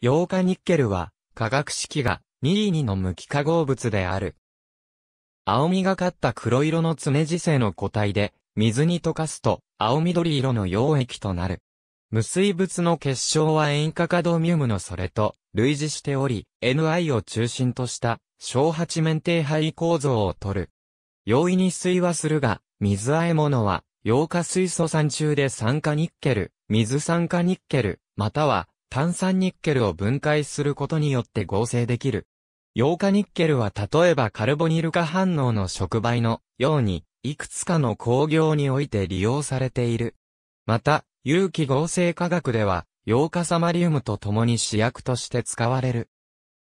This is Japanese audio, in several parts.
ヨウ化ニッケルは、化学式が2 2の無機化合物である。青みがかった黒色の常磁性の固体で、水に溶かすと、青緑色の溶液となる。無水物の結晶は塩化カドミウムのそれと類似しており、NI を中心とした小八面低配構造をとる。容易に水はするが、水あえ物は、溶化水素酸中で酸化ニッケル、水酸化ニッケル、または炭酸ニッケルを分解することによって合成できる。溶化ニッケルは例えばカルボニル化反応の触媒のように、いくつかの工業において利用されている。また、有機合成化学では、溶化サマリウムと共に試薬として使われる。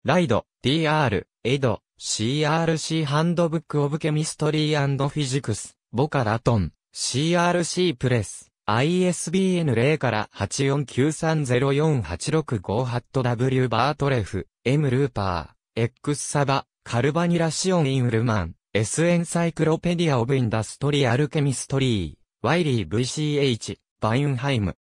ライド、DR、エド、CRC ハンドブックオブケミストリーフィジクス、ボカラトン、CRC プレス。ISBN 0から 8493048658W バートレフ、M ルーパー、X サバ、カルバニラシオン・イン・ウルマン、S エンサイクロペディア・オブ・インダストリアル・ケミストリー、ワイリー VCH、バインハイム。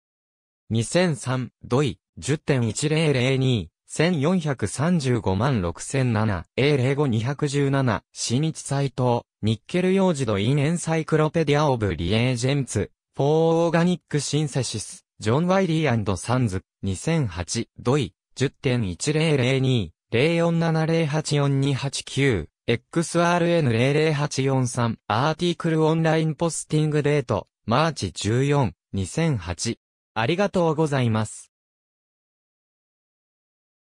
2003、ドイ、10.1002、1435万6007、A05217、新日サイト、ニッケル用児ドインエンサイクロペディア・オブ・リエージェンツ、フォーオーガニックシンセシス、ジョン・ワイリーサンズ、2008、ドイ、10.1002、04708429、XRN00843、アーティクルオンラインポスティングデート、マーチ14、2008。ありがとうございます。